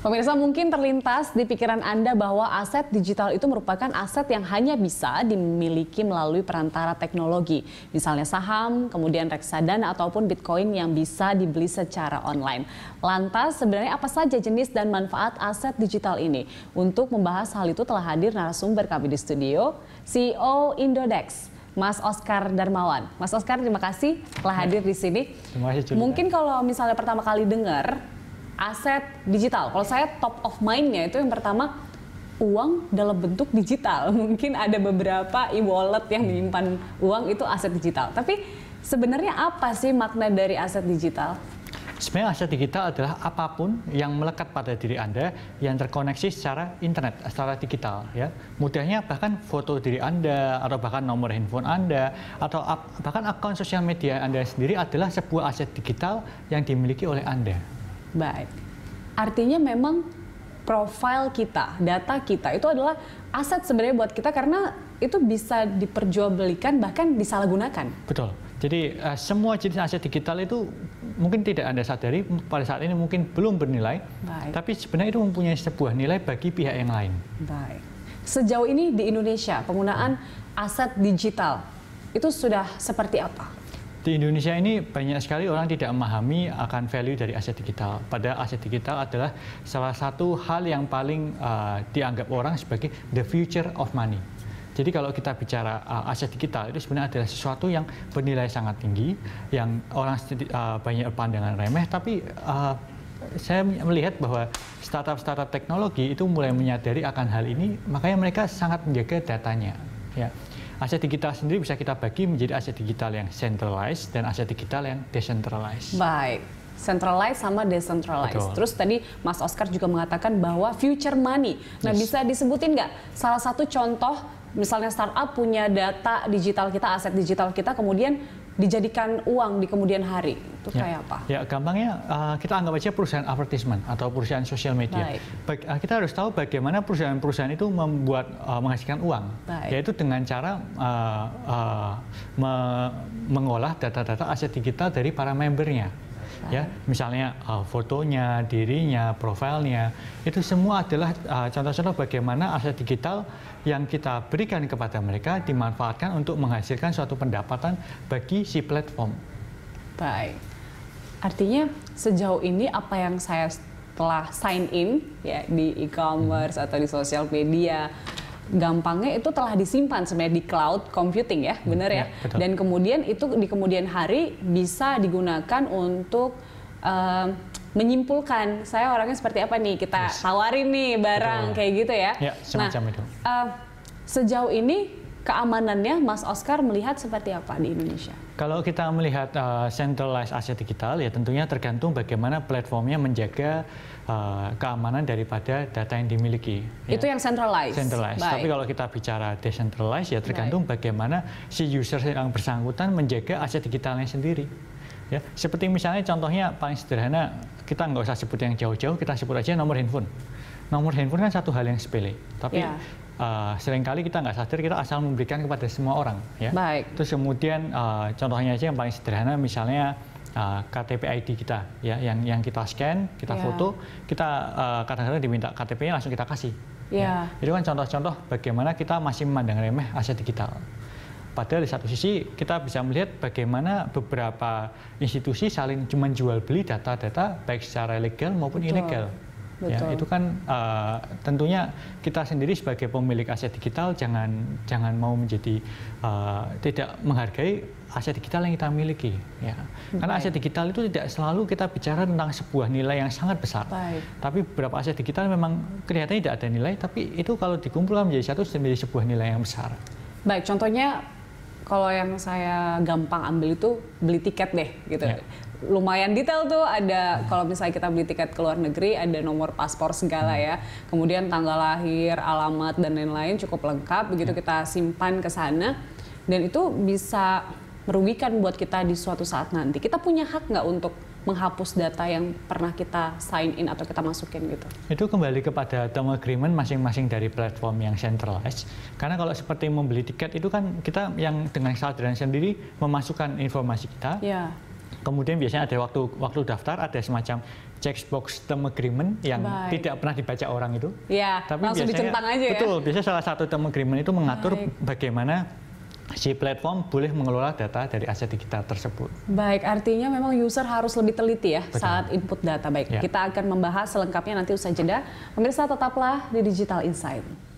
Pemirsa mungkin terlintas di pikiran Anda bahwa aset digital itu merupakan aset yang hanya bisa dimiliki melalui perantara teknologi. Misalnya saham, kemudian reksadana ataupun Bitcoin yang bisa dibeli secara online. Lantas sebenarnya apa saja jenis dan manfaat aset digital ini? Untuk membahas hal itu telah hadir narasumber kami di studio, CEO Indodex. Mas Oscar Darmawan. Mas Oscar, terima kasih telah ya. hadir di sini. Terima kasih. Mungkin kalau misalnya pertama kali dengar aset digital. Kalau saya top of mindnya itu yang pertama uang dalam bentuk digital. Mungkin ada beberapa e-wallet yang menyimpan uang itu aset digital. Tapi sebenarnya apa sih makna dari aset digital? Sebenarnya aset digital adalah apapun yang melekat pada diri Anda yang terkoneksi secara internet, secara digital. ya. Mudahnya bahkan foto diri Anda, atau bahkan nomor handphone Anda, atau bahkan akun sosial media Anda sendiri adalah sebuah aset digital yang dimiliki oleh Anda. Baik. Artinya memang profil kita, data kita itu adalah aset sebenarnya buat kita karena itu bisa diperjualbelikan bahkan disalahgunakan. Betul. Jadi uh, semua jenis aset digital itu mungkin tidak Anda sadari pada saat ini mungkin belum bernilai, Baik. tapi sebenarnya itu mempunyai sebuah nilai bagi pihak yang lain. Baik. Sejauh ini di Indonesia penggunaan aset digital itu sudah seperti apa? Di Indonesia ini banyak sekali orang tidak memahami akan value dari aset digital. Pada aset digital adalah salah satu hal yang paling uh, dianggap orang sebagai the future of money. Jadi kalau kita bicara uh, aset digital itu sebenarnya adalah sesuatu yang bernilai sangat tinggi, yang orang uh, banyak pandangan remeh, tapi uh, saya melihat bahwa startup-startup teknologi itu mulai menyadari akan hal ini, makanya mereka sangat menjaga datanya. Ya. Aset digital sendiri bisa kita bagi menjadi aset digital yang centralized dan aset digital yang decentralized. Baik, centralized sama decentralized. Betul. Terus tadi Mas Oscar juga mengatakan bahwa future money. Nah, yes. bisa disebutin nggak salah satu contoh misalnya startup punya data digital kita, aset digital kita, kemudian dijadikan uang di kemudian hari itu ya. kayak apa? Ya gampangnya uh, kita anggap aja perusahaan advertisement atau perusahaan sosial media. Baik. Baik, eh, kita harus tahu bagaimana perusahaan-perusahaan itu membuat uh, menghasilkan uang, Baik. yaitu dengan cara uh, uh, me mengolah data-data aset digital dari para membernya ya misalnya uh, fotonya, dirinya, profilnya, itu semua adalah uh, contoh-contoh bagaimana aset digital yang kita berikan kepada mereka dimanfaatkan untuk menghasilkan suatu pendapatan bagi si platform. Baik, artinya sejauh ini apa yang saya telah sign in ya di e-commerce hmm. atau di sosial media gampangnya itu telah disimpan sebenarnya di cloud computing ya, hmm, benar ya. ya Dan kemudian itu di kemudian hari bisa digunakan untuk um, menyimpulkan saya orangnya seperti apa nih kita yes. tawarin nih barang betul. kayak gitu ya. Ya nah, itu. Uh, sejauh ini keamanannya Mas Oscar melihat seperti apa di Indonesia? Kalau kita melihat uh, centralized aset digital ya tentunya tergantung bagaimana platformnya menjaga uh, keamanan daripada data yang dimiliki. Ya. Itu yang centralized. Centralized. Baik. Tapi kalau kita bicara decentralized ya tergantung Baik. bagaimana si user yang bersangkutan menjaga aset digitalnya sendiri. Ya, seperti misalnya contohnya paling sederhana, kita nggak usah sebut yang jauh-jauh, kita sebut aja nomor handphone. Nomor handphone kan satu hal yang sepele, tapi yeah. Ya. uh, seringkali kita nggak sadar kita asal memberikan kepada semua orang. Ya. Baik. Terus kemudian uh, contohnya aja yang paling sederhana misalnya uh, eh, KTP ID kita ya yang yang kita scan, kita yeah. foto, kita eh, kadang-kadang uh, diminta KTP-nya langsung kita kasih. Yeah. Ya. Itu kan contoh-contoh bagaimana kita masih memandang remeh aset digital. Padahal di satu sisi kita bisa melihat bagaimana beberapa institusi saling cuma jual beli data-data baik secara legal maupun Betul. ilegal. Ya, Betul. Ya, itu kan uh, tentunya kita sendiri sebagai pemilik aset digital jangan jangan mau menjadi uh, tidak menghargai aset digital yang kita miliki. Ya. Baik. Karena aset digital itu tidak selalu kita bicara tentang sebuah nilai yang sangat besar. Baik. Tapi beberapa aset digital memang kelihatannya tidak ada nilai, tapi itu kalau dikumpulkan menjadi satu menjadi sebuah nilai yang besar. Baik, contohnya kalau yang saya gampang ambil itu beli tiket deh gitu. Yeah. Lumayan detail tuh ada kalau misalnya kita beli tiket ke luar negeri ada nomor paspor segala ya. Kemudian tanggal lahir, alamat dan lain-lain cukup lengkap begitu yeah. kita simpan ke sana dan itu bisa merugikan buat kita di suatu saat nanti. Kita punya hak nggak untuk menghapus data yang pernah kita sign in atau kita masukin gitu. Itu kembali kepada term agreement masing-masing dari platform yang centralized. Karena kalau seperti membeli tiket itu kan kita yang dengan sadaran sendiri memasukkan informasi kita. Ya. Kemudian biasanya ada waktu waktu daftar ada semacam checkbox term agreement yang Baik. tidak pernah dibaca orang itu. Iya, tapi langsung biasanya, dicentang aja ya. Betul, biasanya salah satu term agreement itu mengatur Baik. bagaimana si platform boleh mengelola data dari aset digital tersebut. Baik, artinya memang user harus lebih teliti ya Betul. saat input data. Baik, ya. kita akan membahas selengkapnya nanti usai jeda. Pemirsa tetaplah di Digital Insight.